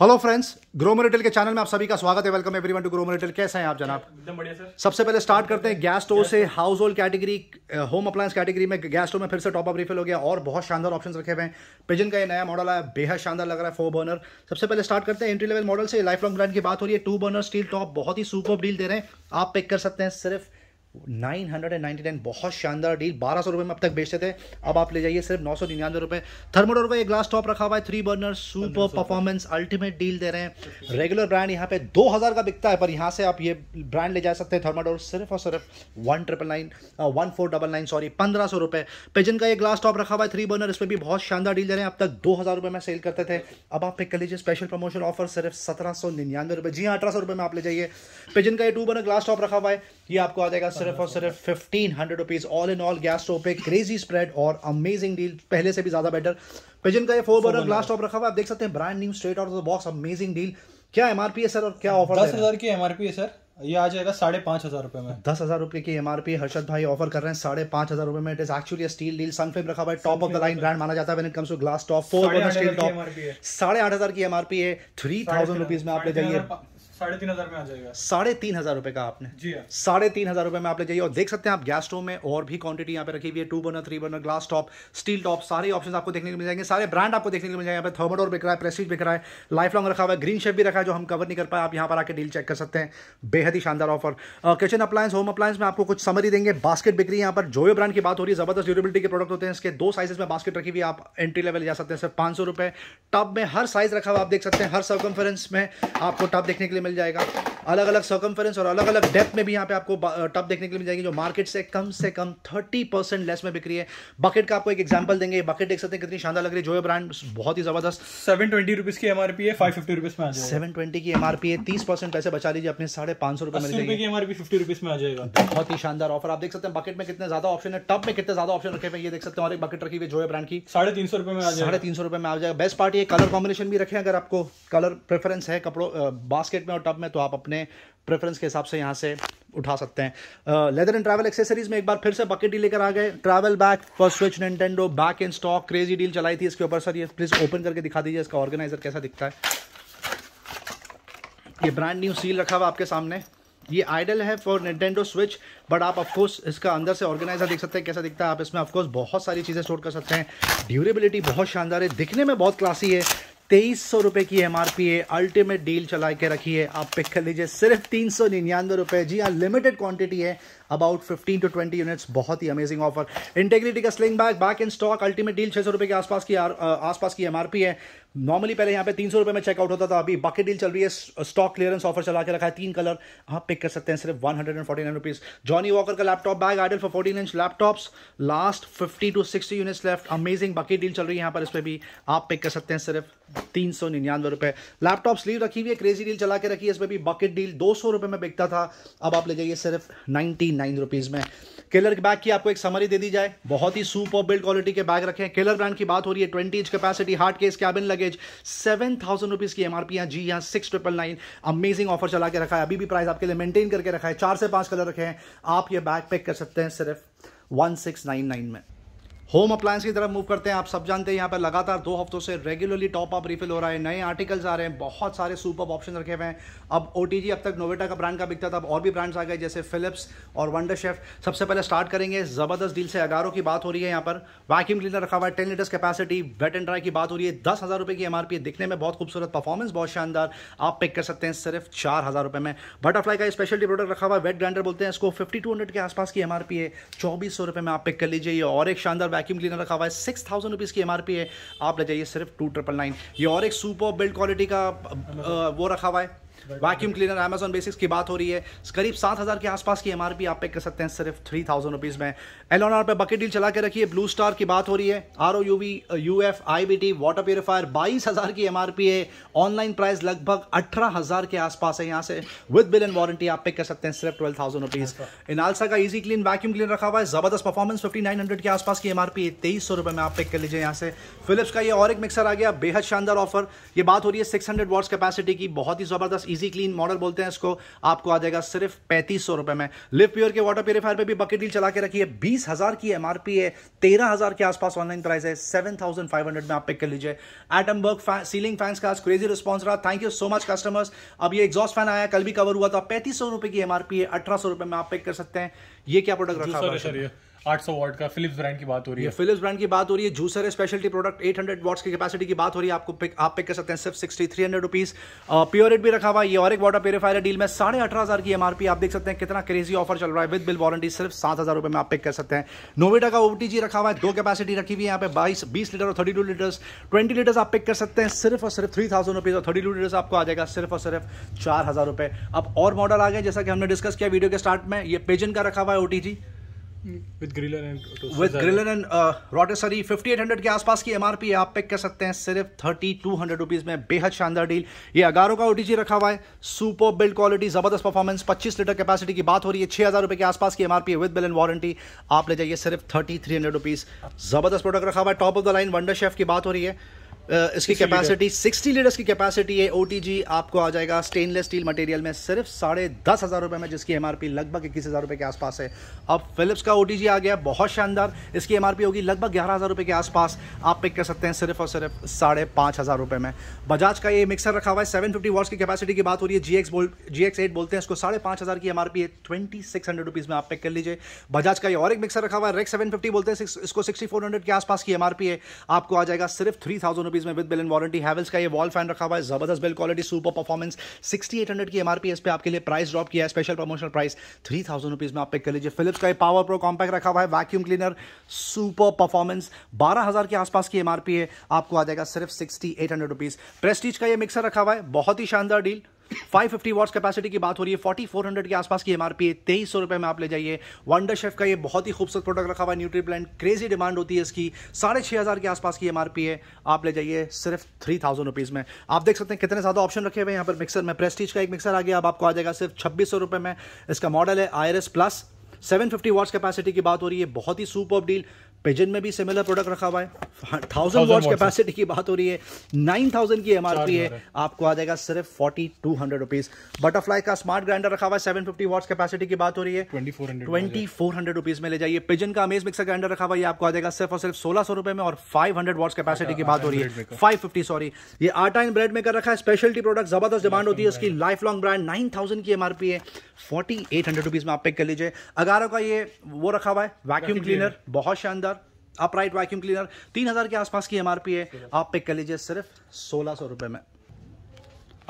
Hello friends Gromo retail के channel में आप सभी का स्वागत है welcome everyone to Gromo retail कैसे हैं आप जनाब एकदम बढ़िया सर सबसे पहले स्टार्ट करते हैं गैस स्टोव से household category home appliance category में गैस स्टोव में फिर से टॉप अप रिफिल हो गया और बहुत शानदार ऑप्शन रखे हुए हैं पिजन का ये नया मॉडल है बेहद शानदार लग रहा है फोर बर्नर सबसे पहले स्टार्ट करते हैं एंट्री लेवल मॉडल से लाइफ लॉन्ग ब्रांड की बात हो रही है टू बर्नर स्टील टॉप बहुत ही सुपर डील दे रहे हैं आप पिक कर सकते हैं सिर्फ 999 बहुत शानदार डील बारह सौ रुपये में अब तक बेचते थे अब आप ले जाइए सिर्फ नौ सौ निन्यानवे रुपये थर्मोडोर का एक ग्लास टॉप रखा हुआ है three burner super performance ultimate deal दे रहे हैं रेगुलर ब्रांड यहाँ पे दो हजार का बिकता है पर यहाँ से आप ये ब्रांड ले जा सकते हैं थर्मोडोर सिर्फ और सिर्फ one triple nine uh, one four double nine sorry पंद्रह सौ रुपये पेजन का एक ग्लास टॉप रखा हुआ है थ्री बर्नर इस पर भी बहुत शानदार डील दे रहे हैं अब तक दो हज़ार रुपये में सेल करते थे अब आप पिक कर लीजिए स्पेशल प्रमोशन ऑफर सिर्फ सत्रह सौ निन्यानवे रुपये जी हाँ अठारह सौ रुपये में आप ले जाइए पेजन का ये टू बर्नर ग्लास टॉप रखा हुआ है ये आपको आ जाएगा सिर्फ और सिर्फ fifteen hundred rupees all in all gas stove पे क्रेजी स्प्रेड और अमेजिंग डील पहले से भी ज़्यादा बेटर पिजन का ये फोर बर्नर ग्लास टॉप रखा हुआ आप देख सकते हैं brand new straight out of the box amazing deal क्या एमआरपी है सर और क्या ऑफर दस हज़ार की एमआरपी है सर ये आ जाएगा साढ़े पांच हज़ार रुपए में दस हज़ार रुपए की एमआरपी हर्षद भाई ऑफर कर रहे हैं साढ़े पांच हज़ार रुपए में it is actually steal deal Sunflame रखा हुआ है top of the line brand माना जाता है comes to glass top four steel top साढ़े आठ हज़ार की एमआरपी है थ्री थाउजेंड रुपीज़ में आप ले जाइए साढ़े तीन हजार में आ जाएगा साढ़े तीन हजार रुपए का आपने जी हाँ। साढ़े तीन हजार रुपए में आप ले जाइए और देख सकते हैं आप गैस स्टोव में और भी क्वांटिटी यहाँ पे रखी हुई है two burner three burner glass top steel top सारे ऑप्शन आपको देखने को मिल जाएंगे सारे ब्रांड आपको देखने को मिल जाएंगे थर्मोड और थर्मोडोर बिक रहा है प्रेसिज बिक रहा है लाइफ लॉन्ग रखा हुआ है ग्रीन शेप भी रखा है जो हम कवर नहीं कर पाए आप यहाँ पर आकर डील चेक कर सकते हैं बेहद ही शानदार offer kitchen appliance home appliance में आपको कुछ समरी देंगे बास्केट बिक्री यहाँ पर जोयो ब्रांड की बात हो रही है जबरदस्त ड्यूरेबिलिटी के प्रोडक्ट होते हैं इसके दो साइज में बास्केट रखी हुई आप एंट्री लेवल जा सकते हैं सिर्फ पांच सौ रुपए टब में हर साइज रखा हुआ आप देख सकते हैं हर सर्कम्फरेंस में आपको टब देखने के लिए मिल जाएगा अलग अलग सर्कमफेरेंस और अलग अलग डेप्थ में भी यहाँ पे आपको टप uh, देखने के लिए मिल जाएगी जो मार्केट से कम से कम थर्टी परसेंट लेस में बिक्री है बकेट का आपको एक एग्जाम्पल देंगे बकेट देख सकते हैं कितनी शानदार लग रही है जो ये ब्रांड बहुत ही जबरदस्त सेवन ट्वेंटी रुपीज की एमआरपी है फाइव फिफ्टी रुपीज में सेवन ट्वेंटी की एमआरपी है तीस परसेंट पैसे बचा लीजिए अपने साढ़े पांच सौ रुपए में आ बहुत ही शानदार ऑफर आप देख सकते हैं बकेट में कितने ज्यादा ऑप्शन है टप में कितने ज्यादा ऑप्शन रखे हुए ये देख सकते हैं और एक बकेट रखी हुई जो ब्रांड की साढ़े तीन सौ रुपए में साढ़े तीन सौ रुपए में आ जाएगा बेस्ट पार्टी है कलर कॉम्बिनेशन भी रखे अगर आपको कलर प्रेफरेंस है कपड़ों बास्केट uh, में में और टब में तो आप अपने प्रेफरेंस के हिसाब से यहाँ से उठा सकते हैं लेदर एंड ट्रैवल एक्सेसरीज में एक बार फिर से बकेट ही लेकर आ गए travel bag for switch Nintendo back in stock crazy deal चलाई थी इसके ऊपर सर ये प्लीज़ ओपन करके दिखा दीजिए इसका ऑर्गेनाइजर कैसा दिखता है ये ब्रांड न्यू सील रखा हुआ आपके सामने ये आइडल है फॉर निटेंडो स्विच बट आप ऑफकोर्स इसका अंदर से ऑर्गेनाइजर देख सकते हैं कैसा दिखता है आप इसमें ऑफकोर्स बहुत सारी चीज़ें स्टोर कर सकते हैं ड्यूरेबिलिटी बहुत शानदार है दिखने में बहुत क्लासी है तेईस सौ रुपये की एम आर पी है अल्टीमेट डील चला के रखी है आप पिक कर लीजिए सिर्फ तीन सौ निन्यानवे रुपये जी हाँ लिमिटेड क्वांटिटी है about fifteen to twenty units बहुत ही अमेजिंग ऑफर इंटेग्रिटी का sling bag back in stock ultimate deal छः सौ रुपये के आसपास की आसपास की एम आर पी है नॉर्मली पहले यहाँ पे तीन सौ रुपये में चेकआउट होता था अभी बाकी डील चल रही है स्टॉक क्लियरेंस ऑफर चला के रखा है तीन कलर आप पिक कर सकते हैं सिर्फ one hundred and forty nine rupees Johnny Walker का laptop bag ideal for fourteen inch laptops last fifty to sixty units left amazing बाकी डील चल रही है यहाँ पर इस पर भी आप पिक कर सकते हैं सिर्फ तीन सौ निन्यानवे रुपये लैपटॉप स्लीव रखी हुई है क्रेजी डील चला के रखी है इस पर भी बकेट डील दो सौ रुपये में बिकता था अब आप ले जाइए सिर्फ नाइन्टी नाइन रुपीज़ में केलर बैग की आपको एक समरी दे दी जाए बहुत ही सुपर बिल्ड क्वालिटी के बैग रखे केलर ब्रांड की बात हो रही है twenty inch capacity hard case cabin लगे पैकेज सेवन थाउजेंड रुपीज की एमआरपी है जी यहाँ six triple nine amazing offer चला के रखा है अभी भी प्राइस आपके लिए मेंटेन करके रखा है चार से पांच कलर रखे हैं आप ये बैग पैक कर सकते हैं सिर्फ वन सिक्स नाइन नाइन में होम अप्लायंस की तरफ मूव करते हैं आप सब जानते हैं यहाँ पर लगातार दो हफ्तों से रेगुलरली टॉप अप रिफिल हो रहा है नए आर्टिकल्स आ रहे हैं बहुत सारे सुपर ऑप्शन रखे हुए हैं अब ओ अब तक नोवेटा का ब्रांड का बिकता था अब और भी ब्रांड्स आ गए जैसे फिलिप्स और वंडर शेफ सबसे पहले स्टार्ट करेंगे ज़बरदस्त डील से अगारों की बात हो रही है यहाँ पर वैक्यूम क्लीनर रखा हुआ है ten litres capacity wet and dry की बात हो रही है दस हज़ार रुपये की एम दिखने में बहुत खूबसूरत परफॉर्मेंस बहुत शानदार आप पिक कर सकते हैं सिर्फ चार हज़ार रुपये में बटरफ्लाई का स्पेशलिटी प्रोडक्ट रखा हुआ है वेट ग्राइंडर बोलते हैं इसको फिफ्टी टू हंड्रेड के आसपास की एम है चौबीस सौ में आप पिक कर लीजिए और एक शानदार वैक्यूम क्लीनर रखा हुआ है सिक्स थाउजेंड रुपीज़ की एम है आप ले जाइए सिर्फ टू ट्रिपल नाइन ये और एक सुपर बिल्ड क्वालिटी का वो रखा हुआ है वैक्यूम क्लीनर अमेजन बेसिक्स की बात हो रही है करीब सात हज़ार के आसपास की एमआरपी आप पे कर सकते हैं सिर्फ थ्री थाउजेंड रुपीज़ में आर पे बकेट डील चला के रखिए ब्लू स्टार की बात हो रही है R O U V U F I B T water purifier बाईस हज़ार की एम आर पी है ऑनलाइन प्राइस लगभग अठारह हज़ार के आसपास है यहाँ से विद बिल एंड वारंटी आप पे कर सकते हैं सिर्फ ट्वेल्व थाउजेंड रुपीज़ इनालसा का ईजी क्लीन वैक्यूम क्लीन रखा हुआ है ज़बरदस्त परफॉर्मेंस फिफ्टी नाइन हंड्रेड के आसपास की एम आर पी है तेईस सौ रुपये में आप पिक कर लीजिए यहाँ से फिलिप्स का ये और एक मिक्सर आ गया बेहद शानदार ऑफर ये बात हो रही है सिक्स हंड्रेड वॉट्स कैपेसिटी की बहुत ही ज़बरदस्त इजी क्लीन मॉडल बोलते हैं इसको आपको आ जाएगा सिर्फ पैंतीस सौ रुपए में लिव प्योर के वाटर प्योरीफायर पे भी बकेट डील चला के रखी है बीस हजार की एमआरपी है तेरह हजार के आसपास ऑनलाइन प्राइस है सेवन थाउजेंड फाइव हंड्रेड में आप पिक कर लीजिए एटमबर्ग फैन, सीलिंग फैंस का क्रेजी रिस्पॉन्स रहा thank you so much customers अब ये एग्जॉस्ट फैन आया कल भी कवर हुआ था पैंतीस रुपए की एमआरपी है अठारह रुपए में आप पिक कर सकते हैं ये क्या प्रोडक्ट रखा है 800 वॉट का फिलिप्स ब्रांड की बात हो रही है फिलिप्स ब्रांड की बात हो रही है जूसर है स्पेशलिटी प्रोडक्ट 800 हंड्रेड वॉट्स की कपैसिटी की बात हो रही है आपको पिक आप पिक कर सकते हैं सिर्फ sixty three hundred rupees Pureit भी रखा हुआ है और एक वाटर प्योरीफायर डील में साढ़े अठारह हजार की एमआरपी आप देख सकते हैं कितना क्रेजी ऑफर चल रहा है विद बिल वारंटी सिर्फ सात हजार रुपये में आप पिक कर सकते हैं नोवेटा का ओटीजी रखा हुआ है दो कैपेसिटी रखी हुई है यहाँ पे बाईस बीस लीटर और thirty two litres twenty litres आप पिक कर सकते हैं सिर्फ और सिर्फ थ्री थाउजेंड रुपीज और थर्टी टू लीटर्स आपको आ जाएगा सिर्फ और सिर्फ चार हजार रुपये अब और मॉडल आ गए जैसा कि हमने डिस्कस किया वीडियो के स्टार्ट में ये पेजन का रखा हुआ है OTG with griller and with griller and rotisserie 5800 के आसपास की एमआरपी आप पिक कर सकते हैं सिर्फ थर्टी टू हंड्रेड रुपीज़ में बेहद शानदार डील ये अगारो का ओटीजी रखा हुआ है सुपर बिल्ड क्वालिटी ज़बरदस्त परफॉर्मेंस 25 लीटर कैपेसिटी की बात हो रही है छह हज़ार रुपए के आसपास की MRP with bill and warranty आप ले जाइए सिर्फ थर्टी थ्री हंड्रेड रुपीज़ ज़बरदस्त प्रोडक्ट रखा हुआ है top of the line Wonder Chef की बात हो रही है Uh, इसकी कैपेसिटी सिक्सटी लीटर्स की कैपेसिटी है ओ आपको आ जाएगा स्टेनलेस स्टील मटेरियल में सिर्फ साढ़े दस हज़ार रुपये में जिसकी एमआरपी लगभग इक्कीस हज़ार रुपये के आसपास है अब फिलिप्स का ओ आ गया बहुत शानदार इसकी एमआरपी होगी लगभग ग्यारह हज़ार रुपये के आसपास आप पिक कर सकते हैं सिर्फ और सिर्फ साढ़े पाँच हज़ार रुपये में बजाज का ये मिक्सर रखा हुआ है सेवन फिफ्टी की कैपेसिटी की बात हो रही है जी एक्स बोल जी एट बोलते हैं इसको साढ़े पाँच हज़ार की एमआरपी है ट्वेंटी सिक्स हंड्रेड रुपीज़ में आप पिक कर लीजिए बजाज का ये और एक मिक्सर रखा हुआ है रेक सेवन फिफ्टी बोलते हैं इसको सिक्सटी फोर हंड्रेड के आसपास की एमआरपी है आपको आ जाएगा सिर्फ थ्री थाउजेंड रुपीज में with bill and warranty Havells का ये वॉल फैन रखा हुआ है जबरदस्त build quality super performance sixty eight hundred की एमआरपी एस पे आपके लिए प्राइस ड्रॉप किया है special promotional price three thousand rupees में आप पे कर लीजिए फिलिप्स का ये पावर प्रो कॉम्पैक्ट रखा हुआ है वैक्यूम क्लीनर सुपर परफॉर्मेंस बारह हजार के आसपास की एमआरपी है आपको आ जाएगा सिर्फ sixty eight hundred rupees Prestige का ये मिक्सर रखा हुआ है बहुत ही शानदार deal five fifty watts capacity की बात हो रही है फोर्टी फोर हंड्रेड के आसपास की एमआरपी है तेईस सौ रुपए में आप ले जाइए वंडर शेफ का ये बहुत ही खूबसूरत प्रोडक्ट रखा हुआ है न्यूट्री प्लान क्रेजी डिमांड होती है इसकी साढ़े छह हज़ार के आसपास की एमआरपी है आप ले जाइए सिर्फ थ्री थाउजेंड रुपीज़ में आप देख सकते हैं कितने ज़्यादा ऑप्शन रखे हुए हैं यहाँ पर मिक्सर में प्रेस्टीज का एक मिक्सर आ गया अब आपको आ जाएगा सिर्फ छब्बीस सौ रुपए में इसका मॉडल है आई प्लस 750 वॉट्स कैपेसिटी की बात हो रही है बहुत ही सुपर डील पेजन में भी सिमिलर प्रोडक्ट रखा हुआ है थाउजेंड वॉट कैपेसिटी की बात हो रही है नाइन थाउजेंड की एमआरपी है आपको आ जाएगा सिर्फ forty two hundred rupees Butterfly का स्मार्ट ग्राइंडर रखा हुआ है सेवन फिफ्टी वॉट कैपेसिटी की बात हो रही है ट्वेंटी फोर हंड्रेड रुपीज में ले जाइए पिजन का अमेज मिक्सर ग्राइंडर रखा हुआ है आपको आ जाएगा सिर्फ और सिर्फ सोलह सौ रुपए में और फाइव हंड्रेड वॉट्स कैपेसिटी की बात अच्छा, हो रही है फाइव फिफ्टी सॉरी ये आटा एंड ब्रेड मेकर रखा है स्पेशलिटी प्रोडक्ट जबरदस्त डिमांड होती है उसकी life long brand nine thousand की एमआरपी है फोर्टी एट हंड्रेड रुपीज में आप पिक कर लीजिए अगारो का ये वो रखा हुआ है वैक्यूम क्लीनर बहुत शानदार अपराइट वैक्यूम क्लीनर तीन हज़ार के आसपास की एमआरपी है आप पिक कर लीजिए सिर्फ सोलह सौ रुपए में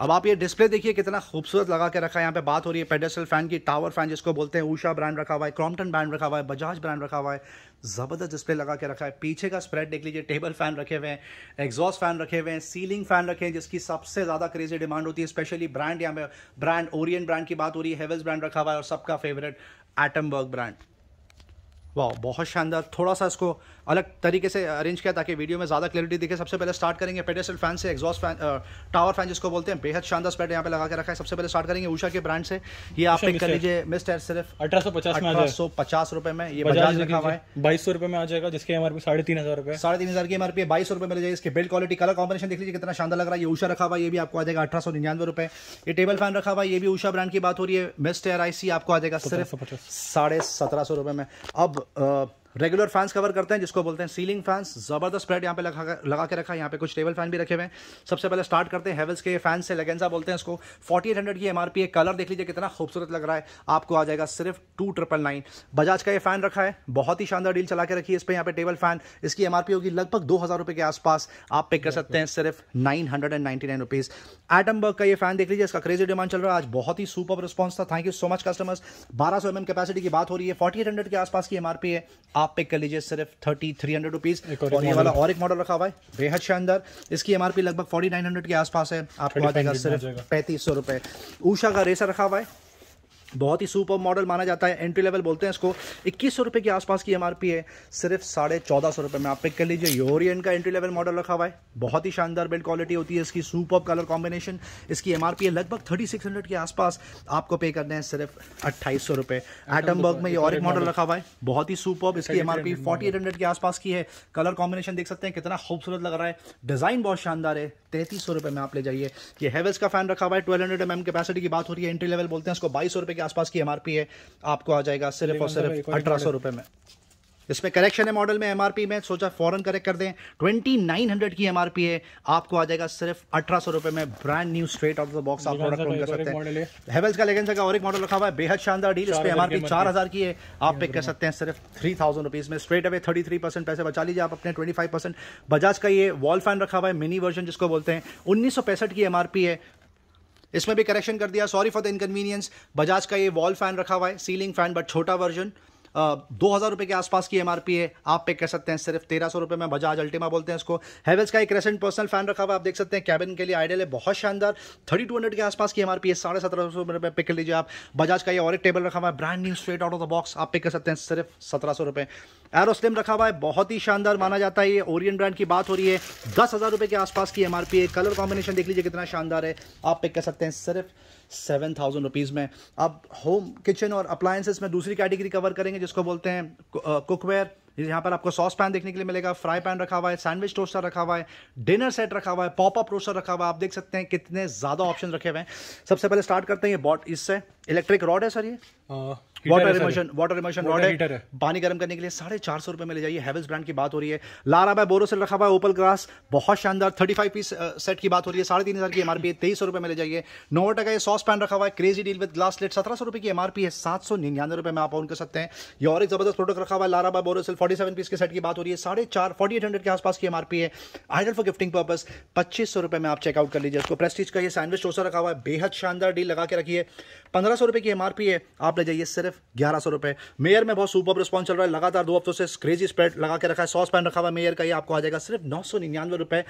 अब आप ये डिस्प्ले देखिए कितना खूबसूरत लगा के रखा है यहाँ पे बात हो रही है पेडेसल फैन की टावर फैन जिसको बोलते हैं ऊषा ब्रांड रखा हुआ है क्रॉम्पटन ब्रांड रखा हुआ है बजाज ब्रांड रखा हुआ है ज़बरदस्त डिस्प्ले लगा के रखा है पीछे का स्प्रेड देख लीजिए टेबल फैन रखे हुए हैं एग्जॉस्ट फैन रखे हुए हैं सीलिंग फैन रखे हैं जिसकी सबसे ज़्यादा क्रेजी डिमांड होती है स्पेशली ब्रांड यहाँ पे ब्रांड ओरियन ब्रांड की बात हो रही है हेवेल्स ब्रांड रखा हुआ है और सबका फेवरेट एटमबर्ग ब्रांड वाह बहुत शानदार थोड़ा सा इसको अलग तरीके से अरेंज किया ताकि वीडियो में ज़्यादा क्लैरिटी दिखे सबसे पहले स्टार्ट करेंगे पेडेस्टल फैन से एग्जॉस्ट फैन टावर फैन जिसको बोलते हैं बेहद शानदार स्पेट यहाँ पे लगा के रखा है सबसे पहले स्टार्ट करेंगे ऊषा के ब्रांड से ये आप पिक कर लीजिए मिस्टर सिर्फ अठारह सौ पचास रुपये में ये बजाज लिखा हुआ है बाईस सौ रुपये में आ जाएगा जिसके एम आर साढ़े तीन हज़ार रुपये साढ़े तीन हज़ार की एम आर पी बाईस सौ रुपये मिल जाएगी इसके बिल्ड क्वालिटी कलर कॉम्बिनेशन देख लीजिए कितना शानदार लग रहा है ये ऊषा रखा हुआ ये भी आपको आ जाएगा अठारह सौ निन्यानवे रुपये ये टेबल फैन रखा हुआ ये भी ऊषा ब्रांड की बात हो रही है मिस्टर आई सी आपको आ जाएगा सिर्फ साढ़े सत्रह सौ रुपये में अब uh, रेगुलर फैंस कवर करते हैं जिसको बोलते हैं सीलिंग फैंस ज़बरदस्त स्प्रेड यहाँ पे लगा लगा के रखा है यहाँ पे कुछ टेबल फैन भी रखे हुए हैं सबसे पहले स्टार्ट करते हैं हेवल्स के फैंस से लेगेंजा बोलते हैं इसको 4800 की एमआरपी है कलर देख लीजिए कितना खूबसूरत लग रहा है आपको आ जाएगा सिर्फ टू ट्रिपल नाइन बजाज का ये फैन रखा है बहुत ही शानदार डील चला के रखी है इस पर यहाँ पे टेबल फैन इसकी एम होगी लगभग दो हज़ार के आसपास आप पे कर सकते हैं सिर्फ nine hundred and nine rupees का ये फैन देख लीजिए इसका क्रेजी डिमांड चल रहा है आज बहुत ही सुपर रिस्पॉन्स था thank you so much customers बारह सौ एम कैपेसिटी की बात हो रही है फोर्टी एट के आसपास की एम है आप पे कर लीजिए सिर्फ थर्टी थ्री हंड्रेड रुपीज़ और ये वाला और एक मॉडल रखा हुआ है बेहद शानदार इसकी एमआरपी लगभग फोर्टी नाइन हंड्रेड के आसपास है आपको आ जाएगा सिर्फ पैंतीस सौ रुपए ऊषा का रेसर रखा हुआ है बहुत ही सुपर मॉडल माना जाता है एंट्री लेवल बोलते हैं इसको इक्कीस सौ के आसपास की एम है सिर्फ साढ़े चौदह सौ में आप पिक कर लीजिए योरियन का एंट्री लेवल मॉडल रखा हुआ है बहुत ही शानदार बिल्ड क्वालिटी होती है इसकी सुपर कलर कॉम्बिनेशन इसकी एम है लगभग थर्टी सिक्स हंड्रेड के आसपास आपको पे करने हैं सिर्फ अट्ठाईस सौ रुपये एटमबर्ग में ये और एक मॉडल रखा हुआ है बहुत ही सुपर इसकी M R forty eight hundred के आसपास की है कलर कॉम्बिनेशन देख सकते हैं कितना खूबसूरत लग रहा है डिज़ाइन बहुत शानदार है तैतीस सौ में आप ले जाइए ये हैवेल्स का फैन रखा हुआ है twelve hundred M M capacity की बात हो रही है एंट्री लेवल बोलते हैं इसको बाईस सौ आसपास की एमआरपी है आपको आ जाएगा सिर्फ और सिर्फ अठारह सौ रुपए में इसमें करेक्शन है मॉडल में एमआरपी में सोचा फॉरन करेक्ट कर दें ट्वेंटी नाइन हंड्रेड की एमआरपी है आपको आ जाएगा सिर्फ अठारह सौ रुपए में brand new straight off the box आप प्रोडक्ट कर सकते हैं हेवल्स का लेगेंस का और एक मॉडल रखा हुआ है बेहद शानदार डील इस पर एमआरपी चार हजार की है आप पिक कर सकते हैं सिर्फ थ्री थाउजेंड रुपीज में straight away thirty three percent पैसे बचा लीजिए आप अपने ट्वेंटी फाइव परसेंट बजाज का ये वॉल फैन रखा हुआ है मिनी वर्जन जिसको बोलते हैं उन्नीस सौ पैंसठ की एमआरपी है इसमें भी करेक्शन कर दिया sorry for the inconvenience Bajaj का ये वॉल फैन रखा हुआ है सीलिंग फैन बट छोटा वर्जन दो हज़ार रुपये के आसपास की एमआरपी है आप पे कह सकते हैं सिर्फ तेरह सौ रुपये में बजाज अल्टीमा बोलते हैं इसको हैवेल्स का एक रेसेंट पर्सनल फैन रखा हुआ आप देख सकते हैं कैबिन के लिए आइडियल है बहुत शानदार थर्टी टू हंड्रेड के आसपास की एमआरपी है साढ़े सत्रह सौ रुपये पे कर लीजिए आप बजाज का ये और एक टेबल रखा हुआ है brand new straight out of the box आप पे कर सकते हैं सिर्फ सत्रह सौ रुपये एरोस्लिम रखा हुआ है बहुत ही शानदार माना जाता है ये ओरियन ब्रांड की बात हो रही है दस हज़ार रुपये के आसपास की एमआरपी है कलर कॉम्बिनेशन देख लीजिए कितना शानदार है आप पिक कर सकते हैं सिर्फ सेवन थाउजेंड रुपीज़ में अब होम किचन और अप्लायंसेस में दूसरी कैटेगरी कवर करेंगे जिसको बोलते हैं कुकवेयर uh, यहाँ पर आपको सॉस पैन देखने के लिए मिलेगा फ्राई पैन रखा हुआ है सैंडविच टोस्टर रखा हुआ है डिनर सेट रखा हुआ है पॉप अप रोस्टर रखा हुआ है आप देख सकते हैं कितने ज़्यादा ऑप्शन रखे हुए हैं सबसे पहले स्टार्ट करते हैं ये बॉट इससे इलेक्ट्रिक रॉड है सर ये uh, water immersion water immersion rod है पानी गर्म करने के लिए साढ़े चार सौ रुपये में ले जाइए हैवेल्स ब्रांड की बात हो रही है लारा बाय बोरोसिल रखा हुआ ओपल ग्रास बहुत शानदार थर्टी फाइव पीस सेट की बात हो रही है साढ़े तीन हज़ार की एम है तेईस सौ रुपये में ले जाइए नोवाटा का ये सॉस पैन रखा हुआ है crazy deal with glass lid सत्रह सौ रुपये की एम है सात सौ निन्यानवे रुपये में आप ऑन कर सकते हैं ये और एक जबरदस्त प्रोडक्ट रखा हुआ है Larah by Borosil forty seven piece के सेट की बात हो रही है साढ़े चार फोर्टी एट हंड्रेड के आसपास की एम है आइडल फॉर गिफ्टिंग पर्पज पच्चीस सौ रुपये में आप चेकआउट कर लीजिए उसको प्रेस्टीज का ये सैंडविच टोसा रखा हुआ है बेहद शानदार डील लगा के रखिए पंद्रह सौ रुपये की एम है आप ले जाइए सिर्फ सिर्फ ग्यारह सौ रुपए मेयर में बहुत सुपर रिस्पॉन्स चल रहा है लगातार दो हफ्तों से क्रेजी स्प्रेड लगा के रखा है सॉस पैन रखा हुआ है मेयर का ये आपको आ जाएगा सिर्फ नौ सौ निन्यानवे रुपए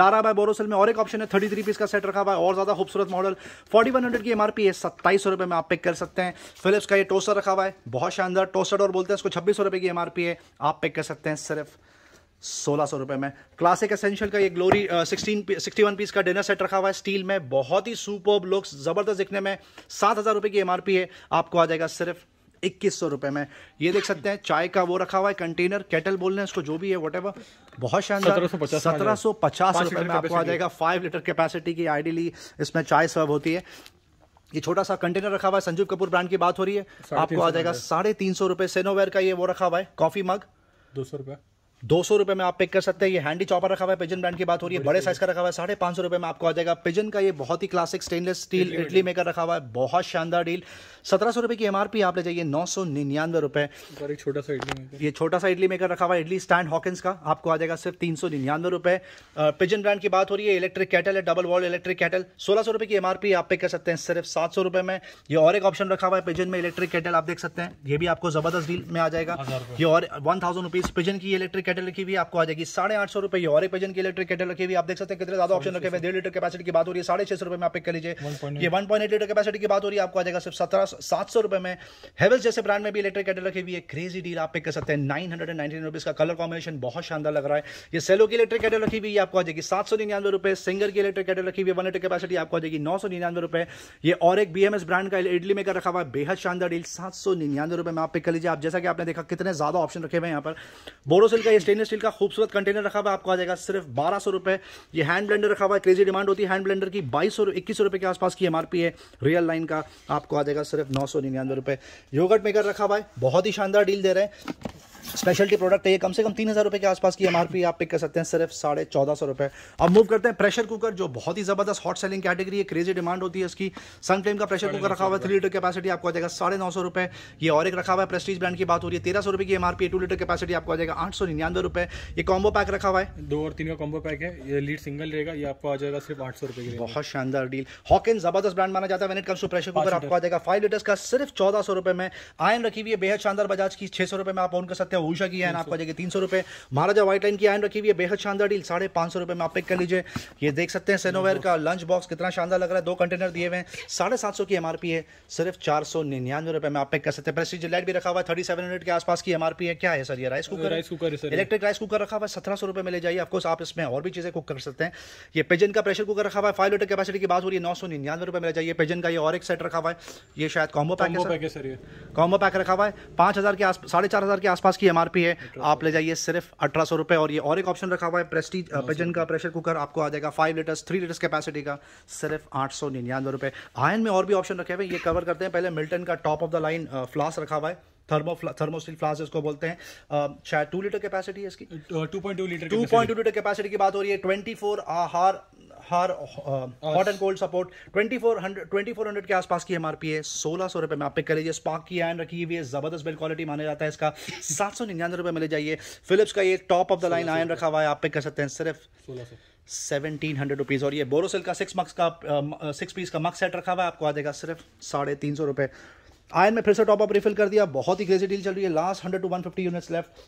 लारा बाय बोरोसल में और एक ऑप्शन है थर्टी थ्री पीस का सेट रखा हुआ है और ज़्यादा खूबसूरत मॉडल फोर्टी वन हंड्रेड की एम है सत्ताईस सौ रुपए में आप पिक कर सकते हैं फिलिप्स का ये टोस्टर रखा हुआ है बहुत शानदार टोस्टर और बोलते हैं इसको छब्बीस सौ रुपए की एम है आप पिक कर सकते हैं सिर्फ सोलह सौ रुपए में क्लासिक एसेंशियल का ये glory sixteen sixty one piece का डिनर सेट रखा हुआ है स्टील में बहुत ही सुपर लुक्स ज़बरदस्त दिखने में सात हज़ार रुपये की एमआरपी है आपको आ जाएगा सिर्फ इक्कीस सौ रुपये में ये देख सकते हैं चाय का वो रखा हुआ है कंटेनर केटल बोल रहे हैं उसको जो भी है वट बहुत शानदार सत्रह सौ पचास रुपये में आपको आ जाएगा फाइव लीटर कैपेसिटी की आइडियली इसमें चाय सर्व होती है ये छोटा सा कंटेनर रखा हुआ है संजीव कपूर ब्रांड की बात हो रही है आपको आ जाएगा साढ़े तीन सौ रुपये सेनोवेयर का ये वो रखा हुआ है कॉफी मग दो सौ रुपये दो सौ रुपए में आप पिक कर सकते हैं ये हैंडी चॉपर रखा हुआ है पिजन ब्रांड की बात हो रही है बड़े साइज का रखा हुआ है साढ़े पांच सौ रुपए में आपको आ जाएगा पिजन का ये बहुत ही classic stainless steel idli maker रखा हुआ है बहुत शानदार डील सत्रह सौ रुपए की एमआरपी आप ले जाइए नौ सौ निन्यानवे रुपए छोटा सा इडली मेकर ये छोटा सा इडली मेकर रखा हुआ है इडली स्टैंड हॉकिस का आपको आ जाएगा सिर्फ तीन सौ निन्यानवे रुपए पिजन ब्रांड की बात हो रही है इलेक्ट्रिक कैटल है डबल वॉल इलेक्ट्रिक कैटल सोलह सौ रुपए की एमआरपी आप पिक कर सकते हैं सिर्फ सात सौ रुपए में ये और एक ऑप्शन रखा हुआ है पिजन में इलेक्ट्रिक कैटल आप देख सकते हैं ये भी आपको जबरदस्त डील में आ जाएगा ये और वन थाउजेंड रुपीज़ पिजन की इलेक्ट्रिक केटल रखी हुई आपको आ जाएगी साढ़े आठ सौ रुपये और एक वजन की इलेक्ट्रिक केटल रखी हुई आप देख सकते हैं कितने ज्यादा ऑप्शन रखे हुए डेढ़ लीटर कपैसिटी की बात हो रही है साढ़े छह सौ रुपये में आप पिक कर लीजिए ये one point eight litre capacity की बात हो रही है आपको आ जाएगा सिर्फ सत्रह सात सौ रुपये में हेवल्स जैसे ब्रांड में भी इलेक्ट्रिक केटल रखी हुई है क्रेजी डील आप पिक कर सकते हैं nine hundred and nineteen rupees का कलर कॉम्बिनेशन बहुत शानदार लग रहा है ये सेलो की इलेक्ट्रिक केटल रखी हुई है आपको आ जाएगी सात सौ निन्यानवे रुपये सिंगर की इलेक्ट्रिक केटल रखी हुई है वन लीटर कपैसिटी आपको आ जाएगी नौ सौ निन्यानवे रुपये ये और एक बी एम एस ब्रांड का इडली मेकर रखा हुआ है बेहद शानदार डील सात सौ निन्यानवे रुपये में आप पिक कर लीजिए आप जैसा कि आपने देखा कितने ज़्यादा ऑप्शन रखे हुए हैं यहाँ पर बोरोसिल का स्टेनलेस स्टील का खूबसूरत कंटेनर रखा हुआ आपको आ जाएगा सिर्फ बारह सौ रुपए ये हैंड ब्लेंडर रखा हुआ है क्रेजी डिमांड होती है हैंड ब्लेंडर की बाईस सौ इक्कीस रुपए के आसपास की एमआरपी है रियल लाइन का आपको आ जाएगा सिर्फ नौ सौ निन्यानवे रुपए योगट मेकर रखा हुआ है बहुत ही शानदार डील दे रहे हैं स्पेशलिटी प्रोडक्ट है ये कम से कम तीन हज़ार रुपये के आसपास की एमआरपी आप पिक कर सकते हैं सिर्फ साढ़े चौदह सौ रुपये अब मूव करते हैं प्रेशर कुकर जो बहुत ही ज़बरदस्त हॉट सेलिंग कैटेगरी है क्रेजी डिमांड होती है इसकी सन फ्लेम का प्रेशर कुकर रखा हुआ है थ्री लीटर कैपेसिटी आपको आ जाएगा साढ़े नौ सौ रुपये ये और एक रखा हुआ है प्रेस्टीज ब्रांड की बात हो रही है तेरह सौ रुपये की एमआरपी टू लीटर कैपेसिटी आपको आ जाएगा आठ सौ निन्यानवे रुपये ये कॉम्बो पैक रखा हुआ है दो और तीन का कॉम्बो पैक है ये लीड सिंगल रहेगा ये आपको आ जाएगा सिर्फ आठ सौ रुपये बहुत शानदार डील हॉकिन जबरदस्त ब्रांड माना जाता है प्रेशर कुकर आपको आ जाएगा फाइव लीटर का सिर्फ चौदह सौ रुपये में आयन रखी हुई है बेहद शानदार बजाज की छः सौ रुपये में आप ऑन कर सकते सकते हैं ऊषा की आयन आपको आ जाएगी तीन सौ रुपये महाराजा व्हाइट लाइन की आयन रखी हुई है बेहद शानदार डील साढ़े पाँच सौ रुपये में आप पिक कर लीजिए ये देख सकते हैं सेनोवेयर का लंच बॉक्स कितना शानदार लग रहा है दो कंटेनर दिए हुए साढ़े सात सौ की एम आर पी है सिर्फ चार सौ निन्यानवे रुपये में आप पिक कर सकते हैं प्रेस्टीज लाइट भी रखा हुआ है थर्टी सेवन हंड्रेड के आसपास की एम आर पी है क्या है सर ये rice cooker rice cooker electric rice cooker रखा हुआ है सत्रह सौ रुपये में ले जाइए आपको आप इसमें और भी चीज़ें कुक कर सकते हैं ये पेजन का प्रेशर कुकर रखा हुआ है फाइव लीटर कैपेसिटी की बात हो रही है नौ सौ निन्यानवे रुपये में ले जाइए पेजन का ये और एक सेट रखा हुआ है ये शायद कॉम्बो पैक है कॉम्बो पैक रखा हुआ है पाँच हज़ार के आस साढ़े चार हज़ार के आसपास की एमआरपी है आप ले जाइए सिर्फ अठारह सौ और ये और एक ऑप्शन रखा हुआ है प्रेस्टीज पेजन का प्रेशर कुकर आपको आ जाएगा five litres three litres capacity का सिर्फ आठ सौ निन्यानवे रुपये आयन में और भी ऑप्शन रखे हुए ये कवर करते हैं पहले मिल्टन का टॉप ऑफ द लाइन फ्लास रखा हुआ है थर्मो थर्मोस्टिल फ्लास्क इसको बोलते हैं शायद टू लीटर कैपेसिटी है इसकी two point two litre two point two litre capacity की बात हो रही है twenty four hour hour hot and cold support twenty four hundred twenty four hundred के आसपास की एमआरपी है सोलह सौ रुपये में आप पिक कर लीजिए स्पार्क की आयन रखी हुई है जबरदस्त बिल क्वालिटी माना जाता है इसका सात सौ निन्यानवे रुपये में जाइए फिलिप्स का ये top of the line iron रखा हुआ है आप पिक कर सकते हैं सिर्फ सोलह सौ सेवनटीन हंड्रेड रुपीज़ और ये बोरोसिल का सिक्स मक्स का सिक्स पीस का मक्स सेट रखा हुआ है आपको आ जाएगा सिर्फ साढ़े तीन सौ रुपये आयन में फिर से टॉप अप रिफिल कर दिया बहुत ही क्रेजी डील चल रही है last hundred to one fifty units left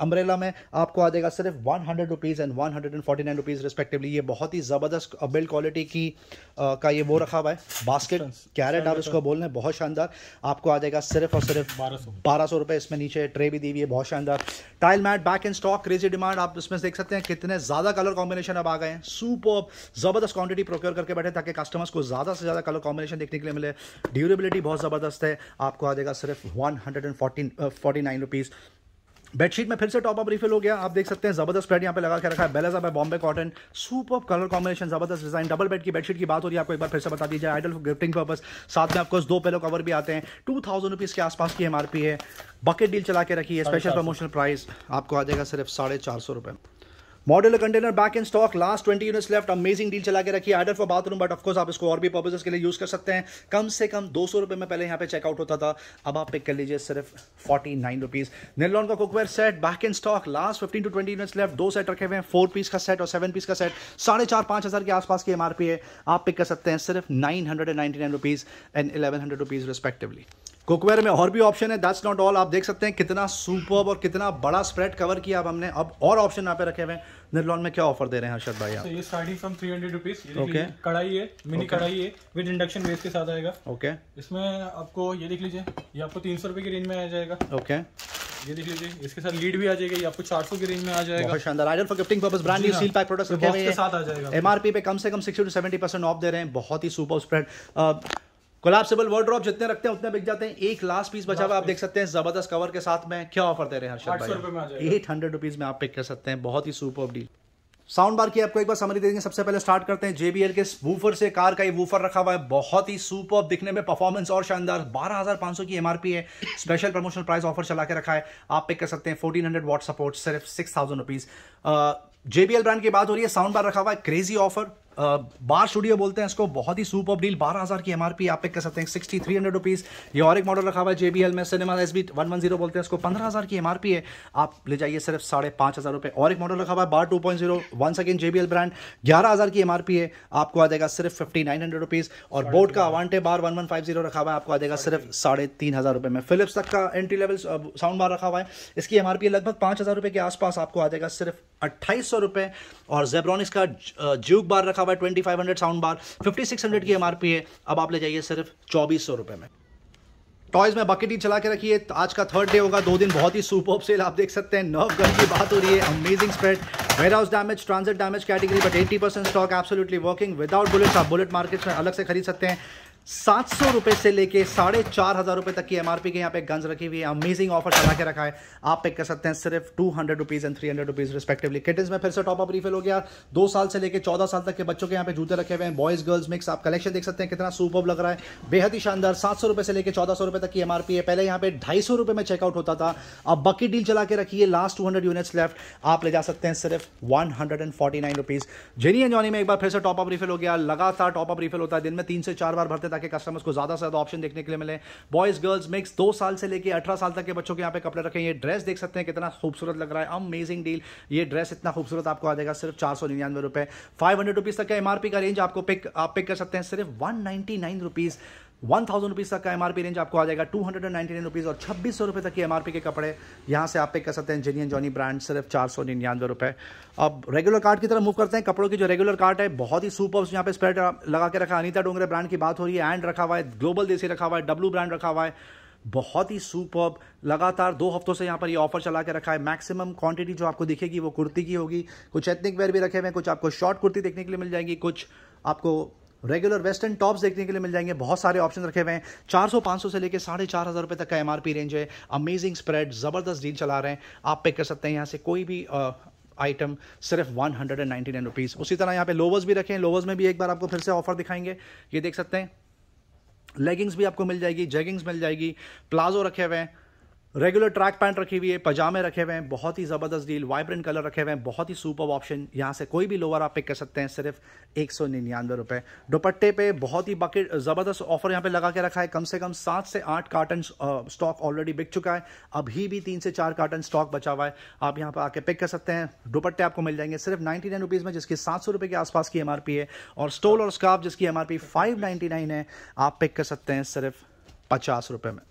umbrella में आपको आ जाएगा सिर्फ one hundred rupees and one hundred and forty nine rupees respectively ये बहुत ही ज़बरदस्त बिल्ड क्वालिटी की आ, का ये वो रखा हुआ है बास्केट कैरेट आप इसको बोल रहे हैं बहुत शानदार आपको आ जाएगा सिर्फ और सिर्फ बारह सौ रुपये इसमें नीचे ट्रे भी दी हुई है बहुत शानदार tile mat back in stock crazy demand आप इसमें देख सकते हैं कितने ज़्यादा कलर कॉम्बिनेशन अब आ गए हैं सुपर ज़बरदस्त क्वांटिटी प्रोक्योर करके बैठे ताकि कस्टमर्स को ज़्यादा से ज़्यादा कलर कॉम्बिनेशन देखने के लिए मिले ड्यूरेबिलिटी बहुत ज़बरदस्त है आपको आ जाएगा सिर्फ one hundred and forty forty nine rupees bedsheet में फिर से टॉप अप रिफिल हो गया आप देख सकते हैं जबरदस्त प्लेट यहाँ पे लगा के रखा है Bellaza by Bombay cotton super colour combination जबरदस्त डिजाइन डबल बेड की बेडशीट की बात हो रही है आपको एक बार फिर से बता दीजिए आइडल गिफ्टिंग पर्पस साथ में आपको दो पेलो कवर भी आते हैं टू थाउजेंड रुपीज़ के आसपास की एमआरपी है बकेट डील चला के रखी है स्पेशल प्रमोशनल प्राइस आपको आ जाएगा सिर्फ साढ़े चार सौ रुपये model container back in stock last twenty units left amazing deal चला के रखी order for bathroom but of course आप इसको और भी पर्पजेस के लिए यूज कर सकते हैं कम से कम दो सौ रुपये में पहले यहाँ पे चेकआउट होता था अब आप पिक कर लीजिए सिर्फ फोर्टी नाइन रुपीज निलॉन का cookware set back in stock last fifteen to twenty units left दो सेट रखे हुए हैं फोर पीस का सेट और सेवन पीस का सेट साढ़े चार पांच हज़ार के आसपास की एमआरपी है आप पिक कर सकते हैं सिर्फ nine hundred and ninety nine rupees and eleven hundred rupees respectively cookware में और भी ऑप्शन है दैट्स नॉट ऑल आप देख सकते हैं कितना सुपर और कितना बड़ा स्प्रेड कवर किया अब हमने अब और ऑप्शन यहाँ पे रखे हुए निर्लॉन में क्या ऑफर दे रहे हैं हर्षद भाई आप so, तो ये starting from three hundred rupees okay कढ़ाई है मिनी okay. कढ़ाई है विद इंडक्शन वेस्ट के साथ आएगा ओके okay. इसमें आपको ये देख लीजिए ये आपको तीन सौ की रेंज में आ जाएगा ओके okay. ये देख लीजिए इसके साथ लीड भी आ जाएगी आपको 400 की रेंज में आ जाएगा बहुत शानदार ideal for gifting purpose brand new seal pack products के साथ आ जाएगा एमआरपी पे कम से कम 60 टू 70% ऑफ दे रहे हैं बहुत ही सुपर स्प्रेड वर्ड वर्ड्रॉप जितने रखते हैं उतने बिक जाते हैं एक लास्ट पीस बचा हुआ आप देख सकते हैं जबरदस्त कवर के साथ में क्या ऑफर दे रहे हैं हर्षद भाई एट हंड्रेड रुपीज में आप पिक कर सकते हैं बहुत ही सुपर डील साउंड बार की आपको एक बार समझ देंगे सबसे पहले स्टार्ट करते हैं जेबीएल के वूफर से कार का ये वूफर रखा हुआ है बहुत ही सुपर दिखने में परफॉर्मेंस और शानदार 12,500 की एमआरपी है स्पेशल प्रमोशनल प्राइस ऑफर चला के रखा है आप पिक कर सकते हैं 1400 हंड्रेड वॉट सपोर्ट सिर्फ six thousand rupees JBL brand की बात हो रही है साउंड बार रखा हुआ है क्रेजी ऑफर बार स्टूडियो बोलते हैं इसको बहुत ही सुपर डील बारह हज़ार की एमआरपी आप पिक कर सकते हैं सिक्सटी थ्री हंड्रेड रुपीज़ ये और एक मॉडल रखा हुआ है जेबीएल में cinema S B one one zero बोलते हैं इसको पंद्रह हज़ार की एमआरपी है आप ले जाइए सिर्फ साढ़े पाँच हज़ार रुपये और एक मॉडल रखा हुआ है bar two point zero one second JBL brand ग्यारह हज़ार की एमआरपी है आपको आ जाएगा सिर्फ फिफ्टी नाइन हंड्रेड रुपीज़ और बोट का Aavante bar one one five zero रखा हुआ है आपको आ जाएगा सिर्फ साढ़े तीन हज़ार रुपये में फिलिप्स तक का एंट्री लेवल साउंड बार रखा हुआ है इसकी एमआरपी लगभग पाँच हज़ार रुपये के आसपास आपको आ जाएगा सिर्फ अट्ठाईस सौ रुपये और जेब्रॉनिक्स का ज्यूक बार रखा हुआ है twenty five hundred sound bar fifty six hundred की एमआरपी है अब आप ले जाइए सिर्फ चौबीस सौ रुपए में टॉयज में बकेट ही चला के रखिए तो आज का थर्ड डे होगा दो दिन बहुत ही सुपर सेल आप देख सकते हैं नर्व गन की बात हो रही है amazing spread warehouse damage transit damage category but eighty percent stock absolutely working without bullets आप बुलेट मार्केट्स में अलग से खरीद सकते हैं सात सौ रुपये से लेके साढ़े चार हज़ार रुपये तक की एमआरपी के यहाँ पे गन्स रखी हुई है अमेजिंग ऑफर चला के रखा है आप पिक कर सकते हैं सिर्फ two hundred rupees and three hundred rupees respectively किटिस में फिर से टॉप अप रिफिल हो गया दो साल से लेकर चौदह साल तक के बच्चों के यहाँ पे जूते रखे हुए हैं बॉयज़ गर्ल्स मिक्स आप कलेक्शन देख सकते हैं कितना सुपर लग रहा है बेहद ही शानदार सात सौ से लेकर चौदह सौ तक की एमआरपी है पहले यहाँ पे ढाई सौ में चेकआउट होता था अब बकी डील चला के रखिए last two hundred units left आप ले जा सकते हैं सिर्फ one hundred and forty nine rupees में एक बार फिर से टॉप अप रिफिल हो गया लगातार टॉप अप रिफिल होता है दिन में तीन से चार बार भरते ताकि कस्टमर्स को ज़्यादा से ज़्यादा ऑप्शन देखने के लिए मिले बॉयज़ गर्ल्स मिक्स दो साल से लेकर अठारह साल तक के बच्चों के यहाँ पे कपड़े रखें ये ड्रेस देख सकते हैं कितना खूबसूरत लग रहा है अमेजिंग डील ये ड्रेस इतना खूबसूरत आपको आ जाएगा सिर्फ चार सौ निन्यानवे रुपए फाइव हंड्रेड रुपीज़ तक का एमआरपी का रेंज आपको पिक आप पिक कर सकते हैं सिर्फ one ninety nine rupees one thousand rupees तक का एम रेंज आपको आ जाएगा two hundred and ninety nine rupees और छब्बीस सौ रुपये तक की एम के कपड़े यहाँ से आप पे कर सकते हैं जेनियन जॉनी ब्रांड सिर्फ चार सौ निन्यानवे रुपये अब रेगुलर कार्ड की तरफ मूव करते हैं कपड़ों की जो रेगुलर कार्ड है बहुत ही सुपर यहाँ पे स्प्रेड लगा के रखा है अनिता डोंगरे ब्रांड की बात हो रही है एंड रखा हुआ है ग्लोबल देसी रखा हुआ है डब्लू ब्रांड रखा हुआ है बहुत ही सुपर लगातार दो हफ्तों से यहाँ पर ये यह ऑफर चला के रखा है मैक्सिमम क्वांटिटी जो आपको दिखेगी वो कुर्ती की होगी कुछ एथनिक वेयर भी रखे हुए हैं कुछ आपको शॉर्ट कुर्ती देखने के लिए मिल जाएगी कुछ आपको रेगुलर वेस्टर्न टॉप्स देखने के लिए मिल जाएंगे बहुत सारे ऑप्शन रखे हुए हैं 400 500 से लेकर साढ़े चार हज़ार रुपये तक का एमआरपी रेंज है अमेजिंग स्प्रेड ज़बरदस्त डील चला रहे हैं आप पे कर सकते हैं यहाँ से कोई भी आ, आइटम सिर्फ one hundred and ninety nine rupees उसी तरह यहाँ पे लोवर्स भी रखे हैं लोवर्स में भी एक बार आपको फिर से ऑफर दिखाएंगे ये देख सकते हैं लेगिंग्स भी आपको मिल जाएगी जेगिंग्स मिल जाएगी प्लाजो रखे हुए हैं रेगुलर ट्रैक पैंट रखी हुई है पजामे रखे हुए हैं बहुत ही ज़बरदस्त डील वाइब्रेंट कलर रखे हुए हैं बहुत ही सुपर ऑप्शन यहाँ से कोई भी लोअर आप पिक कर सकते हैं सिर्फ एक सौ निन्यानवे रुपये दुपट्टे पे बहुत ही बकेट ज़बरदस्त ऑफर यहाँ पे लगा के रखा है कम से कम सात से आठ कार्टन स्टॉक ऑलरेडी बिक चुका है अभी भी तीन से चार कार्टन स्टॉक बचा हुआ है आप यहाँ पर आके पिक कर सकते हैं दुपट्टे आपको मिल जाएंगे सिर्फ नाइन्टी नाइन रुपीज़ में जिसकी सात सौ रुपये के आसपास की एम है और स्टोल और स्काफ जिसकी M R P five ninety nine है आप पिक कर सकते हैं सिर्फ पचास रुपये में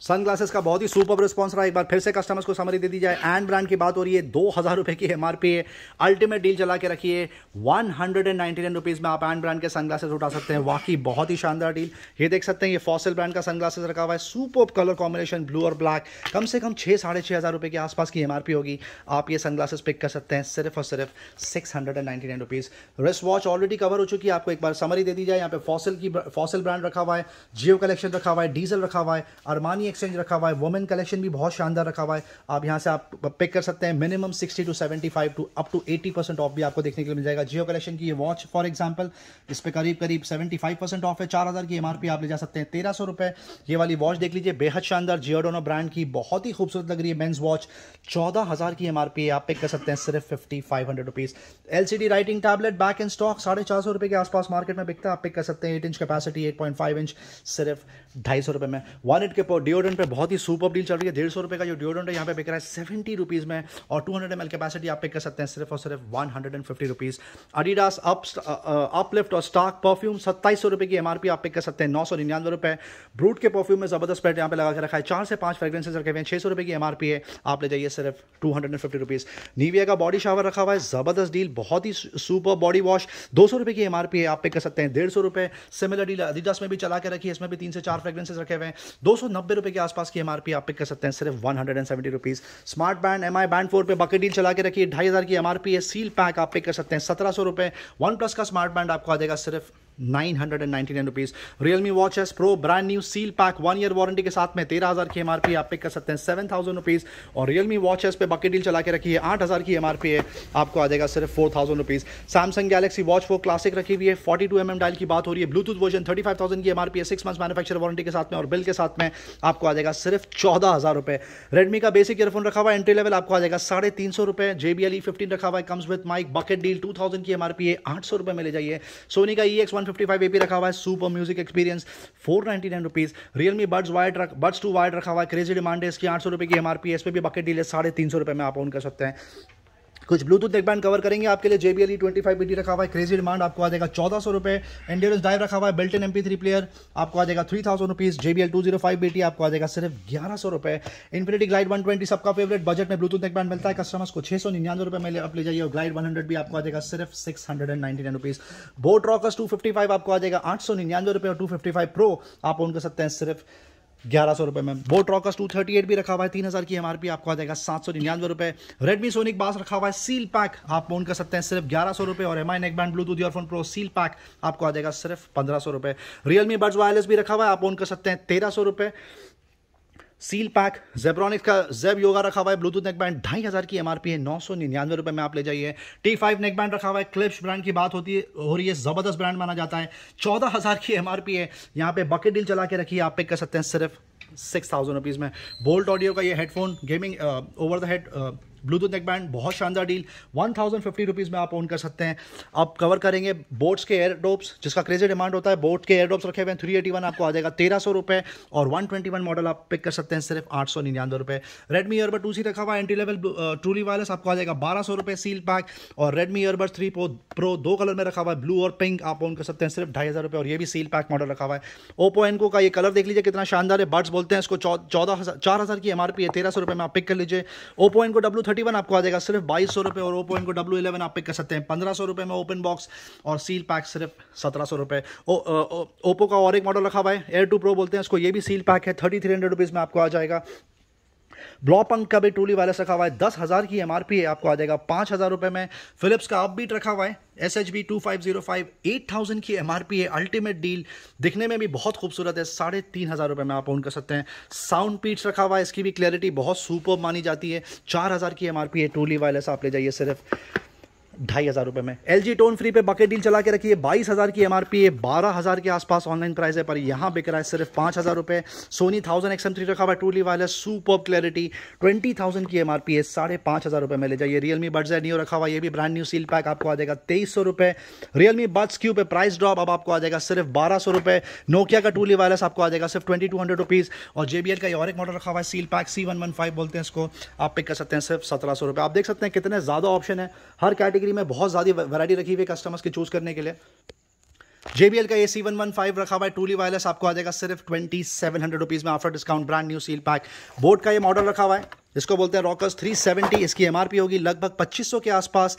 सन ग्लासेस का बहुत ही सुपर रिस्पॉन्स रहा एक बार फिर से कस्टमर्स को समरी दे दी जाए एंड ब्रांड की बात हो रही है दो हज़ार रुपये की एमआरपी है अल्टीमेट डील चला के रखिए one hundred and ninety nine rupees में आप एंड ब्रांड के सन ग्लासेस उठा सकते हैं वाकई बहुत ही शानदार डील ये देख सकते हैं ये फॉसिल ब्रांड का सन ग्लासेस रखा हुआ है सुपर कलर कॉम्बिनेशन ब्लू और ब्लैक कम से कम छः साढ़े छः हज़ार रुपये के आसपास की एमआरपी होगी आप ये सन ग्लासेस पिक कर सकते हैं सिर्फ और सिर्फ six hundred and ninety nine rupees wrist watch already cover हो चुकी है आपको एक बार समरी दे दी जाए यहाँ पे फॉसल की फॉसल ब्रांड रखा हुआ है जियो कलेक्शन रखा हुआ है डीजल रखा हुआ है अरमानी मनी एक्सचेंज रखा हुआ है वोमेन कलेक्शन भी बहुत शानदार रखा हुआ है आप यहाँ से आप पिक कर सकते हैं minimum sixty to seventy five to up to eighty percent off भी आपको देखने के लिए मिल जाएगा जियो कलेक्शन की ये वॉच फॉर एग्जाम्पल इस पर करीब करीब सेवेंटी फाइव परसेंट ऑफ है चार हज़ार की एमआरपी आप ले जा सकते हैं तेरह सौ रुपये ये वाली वॉच देख लीजिए बेहद शानदार जियोडोनो ब्रांड की बहुत ही खूबसूरत लग रही है मेन्स वॉच चौदह हज़ार की एम आप पिक कर सकते हैं सिर्फ fifty five hundred rupees L writing tablet back in stock साढ़े चार सौ रुपये के आसपास मार्केट में बिकता है आप पिक कर सकते हैं eight inch capacity eight point five inch सिर्फ ढाई सौ रुपये में वॉलेट के डिओडेंट पे बहुत ही सुपर डील चल रही है डेढ़ सौ रुपये का जो डिओडेंट है यहाँ पे बिक रहा है सेवेंटी रुपीज़ में और two hundred M L capacity आप पे कर सकते हैं सिर्फ और सिर्फ one hundred and fifty rupees Adidas uplift और स्टॉक परफ्यूम सत्ताईस सौ रुपये की एम आर पी आप पे कर सकते हैं नौ सौ निन्यानवे रुपये ब्रूट के परफ्यूम में ज़बरदस्त पेट यहाँ पे लगा के रखा है चार से पाँच फ्रेग्रेंसेज रखे हुए हैं छः सौ रुपये की एम आर पी है आप ले जाइए सिर्फ two hundred and fifty rupees Nivea का बॉडी शावर रखा हुआ है ज़बरदस्त डील बहुत ही सुपर बॉडी वॉश दो सौ रुपये की एम आर पी है आप पे कर सकते हैं डेढ़ सौ रुपये सिमिलर डील अडीडास में भी चला के रखी है इसमें भी तीन से चार फ्रेग्रेंसेज रखे हुए हैं दो सौ नब्बे रुपए के आसपास की एमआरपी आप पिक कर सकते हैं सिर्फ one hundred and seventy rupees smart band M I band four पे बाकी डील चला के रखिए ढाई हज़ार की एमआरपी है सील पैक आप पिक कर सकते हैं सत्रह सौ रुपए वन प्लस का स्मार्ट बैंड आपको आ जाएगा सिर्फ 999 rupees Realme watch S pro brand new seal pack one year warranty के साथ में 13000 की एमआरपी आप पिक कर सकते हैं 7000 रुपीज़ और रियलमी वॉच एस पे बकेट डील चला के रखी है 8000 की एमआरपी है आपको आ जाएगा सिर्फ 4000 rupees Samsung Galaxy watch four classic रखी हुई है 42 टू mm डायल की बात हो रही है ब्लूटूथ वर्जन 35000 की एमआरपी है सिक्स मंथ मैनुफेक्चर वारंटी के साथ में और बिल के साथ में आपको आ जाएगा सिर्फ हजार रुपए रेडमी का बेसिक ईयरफोन रखा हुआ है एंट्री लेवल आपको आ जाएगा साढ़े तीन सौ रुपए एल ई फिफ्टीन रखा हुआ है comes with mic bucket deal two thousand की एमआरपी है आठ सौ रुपए में जाइए सोनी का E X one fifty five AP रखा हुआ है super music experience four ninety nine rupees Realme buds wide रख बड्स टू वाइड रखा हुआ है क्रेजी डिमांड है इसकी आठ सौ रुपये की एम आर पी एस पे भी बकेट डील है साढ़े तीन सौ रुपये में आप ऑन कर सकते हैं कुछ ब्लूटूथ नेकबैंड कवर करेंगे आपके लिए जेबीएल ई ट्वेंटी फाइव रखा हुआ है क्रेजी डिमांड आपको आ जाएगा चौदह सौ रुपये एंडियरस डाइव रखा हुआ है built in M three player आपको आ जाएगा three thousand rupees JBL two zero five B आपको आ जाएगा सिर्फ ग्यारह सौ रुपये इन्फिनिटी ग्लाइड वन ट्वेंटी सबका फेवरेट बजट में ब्लूटूथ नेकबैंड मिलता है कस्टमर्स को छः सौ निन्यानवे रुपये में आप ले जाइए और ग्लाइड वन हंड्रेड भी आपको आ जाएगा सिर्फ six hundred and ninety nine rupees Boat Rockerz two fifty five आपको आ जाएगा आठ सौ निन्यानवे रुपये और टू फिफ्टी फाइव प्रो आप उनको सकते हैं सिर्फ ग्यारह सौ रुपये में Boat Rockerz two thirty eight भी रखा हुआ है तीन हज़ार की एमआरपी आपको आ जाएगा सात सौ निन्यानवे रुपये रेडमी सोनिक बास रखा हुआ है सील पैक आप फोन कर सकते हैं सिर्फ ग्यारह सौ रुपये और M I band Bluetooth earphone pro seal pack आपको आ जाएगा सिर्फ पंद्रह सौ रुपये रियलमी बर्ड्स वायरलेस भी रखा हुआ है आप फोन कर सकते हैं तेरह सौ रुपये सील पैक जेब्रॉनिक्स का जेब योगा रखा हुआ है ब्लूटूथ नेक बैंड ढाई हज़ार की एमआरपी है नौ सौ निन्यानवे रुपए में आप ले जाइए टी फाइव नेकबैंड रखा हुआ है क्लिप्स ब्रांड की बात होती है हो रही है ज़बरदस्त ब्रांड माना जाता है चौदह हज़ार की एमआरपी है यहाँ पे बकेट डील चला के रखिए आप पिक कर सकते हैं सिर्फ सिक्स थाउजेंड रुपीज़ में बोल्ट ऑडियो का ये headphone gaming over the head Bluetooth neckband बहुत शानदार deal one thousand fifty rupees में आप ओन कर सकते हैं आप कवर करेंगे बोट्स के एयर ड्रॉप्स जिसका क्रेजी डिमांड होता है बोट के एयर ड्रॉप्स रखे हुए हैं थ्री एटी वन आपको आ जाएगा तेरह सौ रुपये और वन ट्वेंटी वन मॉडल आप पिक कर सकते हैं सिर्फ आठ सौ निन्यानवे रुपये रेडमी ईयरबड टू सी रखा हुआ एंटी लेवल ट्रूली वायरलेस आपको आ जाएगा बारह सौ रुपये सील पैक और Redmi earbud three pro pro दो कलर में रखा हुआ है ब्लू और पिंक आप ऑन कर सकते हैं सिर्फ ढाई हज़ार रुपये और ये भी सील पैक मॉडल रखा हुआ है एन एनको का ये कलर देख लीजिए कितना शानदार है बर्ड्स बोलते हैं इसको चौदह हज़ार चार हज़ार की एम आर पी है तेरह सौ रुपये में आप पिक कर लीजिए N Enco W thirty one आपको आ जाएगा सिर्फ बाईस सौ रुपये और ओपो इनको डब्ल्यू इलेवन आप पिक कर सकते हैं पंद्रह सौ रुपये में ओपन बॉक्स और सील पैक सिर्फ सत्रह सौ रुपये ओपो का और एक मॉडल रखा हुआ है एयर टू प्रो बोलते हैं इसको ये भी सील पैक है थर्टी थ्री हंड्रेड रुपीज़ में आपको आ जाएगा ब्लॉपंक का भी टूली वायरस रखा हुआ है दस हज़ार की एम है आपको आ जाएगा पाँच हज़ार रुपये में फिलिप्स का अपबीट रखा हुआ है S H B two five zero five eight thousand की एम है अल्टीमेट डील दिखने में भी बहुत खूबसूरत है साढ़े तीन हज़ार रुपये में आप ऑन कर सकते हैं साउंड पीट्स रखा हुआ है इसकी भी क्लैरिटी बहुत सुपर मानी जाती है चार हज़ार की एम है ट्रूली वायरलेस आप ले जाइए सिर्फ ढाई हज़ार रुपए में एल जी टोन फ्री पे बकेट डील चला के रखिए बाईस हज़ार की एमआरपी है बारह हज़ार के आसपास ऑनलाइन प्राइस है पर यहां बिक रहा है सिर्फ पांच हज़ार रुपए Sony thousand X M three रखा हुआ two truly wireless super clarity twenty thousand की एमआरपी है साढ़े पांच हज़ार रुपए में ले जाइए रियलमी बड्स है न्यू रखा हुआ ये भी ब्रांड न्यू सील पैक आपको आ जाएगा तेईस सौ रुपए रियलमी बड्स क्यू पे प्राइस ड्रॉप अब आपको आ जाएगा सिर्फ बारह सौ रुपए नोकिया का टूली वायरस आपको आ जाएगा सिर्फ ट्वेंटी टू हंड्रेड रुपीज़ और जेबीएल का और एक मॉडल रखा हुआ है seal pack C one one five बोलते हैं इसको आप पिक कर सकते हैं सिर्फ सत्रह सौ रुपए आप देख सकते हैं कितने ज़्यादा ऑप्शन है हर कैटेगरी कैटेगरी में बहुत ज़्यादा वैरायटी रखी हुई है कस्टमर्स के चूज़ करने के लिए JBL का A C one one five रखा हुआ है टूली वायरलेस आपको आ जाएगा सिर्फ ट्वेंटी सेवन हंड्रेड रुपीज़ में after discount brand new seal pack बोर्ड का ये मॉडल रखा हुआ है इसको बोलते हैं रॉकर्स 370 इसकी एमआरपी होगी लगभग 2500 के आसपास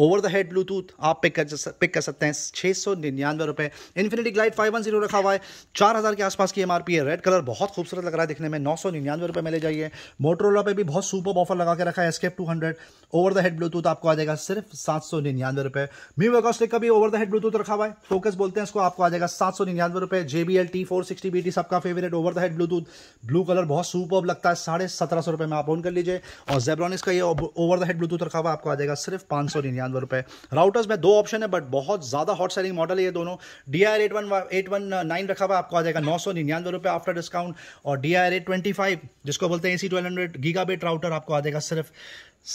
ओवर द हेड ब्लूटूथ आप पिक कर पिक कर सकते हैं छः सौ निन्यानवे रुपये Infinity Glide five one zero रखा हुआ है चार हज़ार के आसपास की एम आर पी है रेड कलर बहुत खूबसूरत लग रहा है दिखने में नौ सौ निन्यानवे रुपये में ले जाइए मोटरोला पे भी बहुत सुपर ऑफर लगा के रखा है escape two hundred over the head Bluetooth आपको आ जाएगा सिर्फ सात सौ निन्यानवे रुपये मी वेगोस्टिक का भी ओवर द हेड ब्लूटूथ रखा हुआ है फोकस बोलते हैं इसको आपको आ जाएगा सात सौ निन्यानवे रुपये J B L T four sixty B T सबका favourite over the head Bluetooth blue colour बहुत सुपर लगता है साढ़े सत्रह सौ रुपये में आप ऑन कर लीजिए और जेब्रॉनिस का ये ओवर द हेड ब्लूटूथ रखा हुआ आपको आ जाएगा सिर्फ पाँच सौ निन्यानवे निन्यानवे रुपए राउटर्स में दो ऑप्शन है बट बहुत ज़्यादा हॉट सेलिंग मॉडल है ये दोनों D R eight one eight one nine रखा हुआ आपको आ जाएगा नौ सौ निन्यानवे रुपए आफ्टर डिस्काउंट और D R eight twenty five जिसको बोलते हैं A C twelve hundred gigabit router आपको आ जाएगा सिर्फ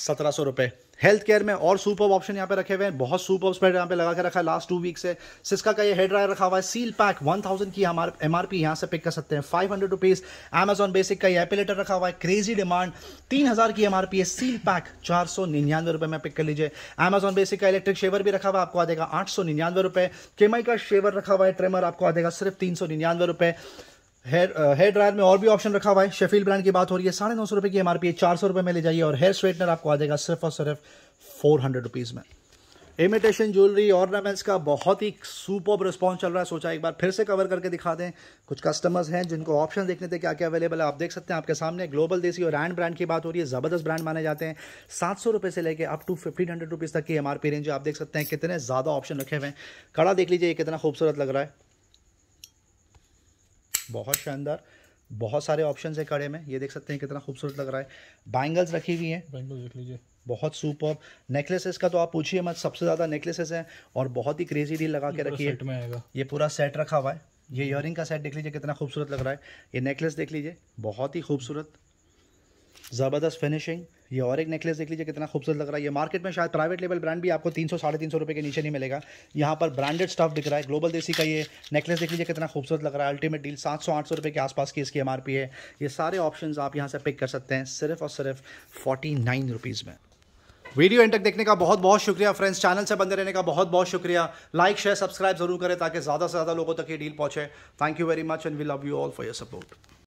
सत्रह सौ रुपए हेल्थ केयर में और सुपर ऑप्शन यहाँ पे रखे हुए हैं बहुत सुपर स्प्रेड यहाँ पे लगा के रखा है लास्ट टू वीक से सिस्का का ये हेड ड्रायर रखा हुआ है सील पैक वन थाउजेंड की हमारे एम आर पी यहाँ से पिक कर सकते हैं five hundred rupees Amazon basic का ये एपिलेटर रखा हुआ है क्रेजी डिमांड तीन हज़ार की एम आर पी है सील पैक चार सौ निन्यानवे रुपए में पिक कर लीजिए अमेजॉन बेसिक का इलेक्ट्रिक शेवर भी रखा हुआ आपको आ देगा आठ सौ निन्यानवे रुपए केमाई का शेवर रखा हुआ है ट्रेमर आपको आ देगा सिर्फ तीन सौ निन्यानवे रुपए हेयर हेयर ड्रायर में और भी ऑप्शन रखा हुआ है शेफील ब्रांड की बात हो रही है साढ़े नौ सौ रुपये की एम आर पी है चार सौ रुपये में ले जाइए और हेयर स्ट्रेटनर आपको आ जाएगा सिर्फ और सिर्फ फोर हंड्रेड रुपीज़ में इमिटेशन ज्वेलरी ऑर्नामेंट्स का बहुत ही सुपर रिस्पॉन्स चल रहा है सोचा एक बार फिर से कवर करके दिखा दें कुछ कस्टमर्स हैं जिनको ऑप्शन देखने थे क्या क्या अवेलेबल है आप देख सकते हैं आपके सामने ग्लोबल देसी और एंड ब्रांड की बात हो रही है ज़बरदस्त ब्रांड माने जाते हैं सात सौ रुपये से लेकर up to fifteen hundred rupees तक की एम रेंज आप देख सकते हैं कितने ज़्यादा ऑप्शन रखे हुए हैं कड़ा देख लीजिए ये कितना खूबसूरत लग रहा है बहुत शानदार बहुत सारे ऑप्शन है कड़े में ये देख सकते हैं कितना खूबसूरत लग रहा है बैंगल्स रखी हुई है बैंगल्स देख लीजिए बहुत सुपर नेकलेसेस का तो आप पूछिए मत सबसे ज़्यादा नेकलेसेस हैं और बहुत ही क्रेजी डील लगा के रखी है ये पूरा सेट रखा हुआ है ये इयरिंग का सेट देख लीजिए कितना खूबसूरत लग रहा है ये नेकलेस देख लीजिए बहुत ही खूबसूरत ज़बरदस्त फिनिशिंग ये और एक नेकलेस देख लीजिए कितना खूबसूरत लग रहा है ये मार्केट में शायद प्राइवेट लेवल ब्रांड भी आपको तीन सौ साढ़े तीन सौ रुपये के नीचे नहीं मिलेगा यहाँ पर ब्रांडेड स्टफ दिख रहा है ग्लोबल देसी का ये नेकलेस देख लीजिए कितना खूबसूरत लग रहा है अल्टीमेट डील सात सौ आठ सौ रुपये के आसपास की इसकी एम है ये सारे ऑप्शन आप यहाँ से पिक कर सकते हैं सिर्फ और सिर्फ फोर्टी नाइन रुपीज़ में वीडियो एंड तक देखने का बहुत बहुत शुक्रिया फ्रेंड्स चैनल से बंदे रहने का बहुत बहुत शुक्रिया लाइक शेयर सब्सक्राइब जरूर करें ताकि ज़्यादा से ज़्यादा लोगों तक ये डील पहुँचे thank you very much and we love you all for your support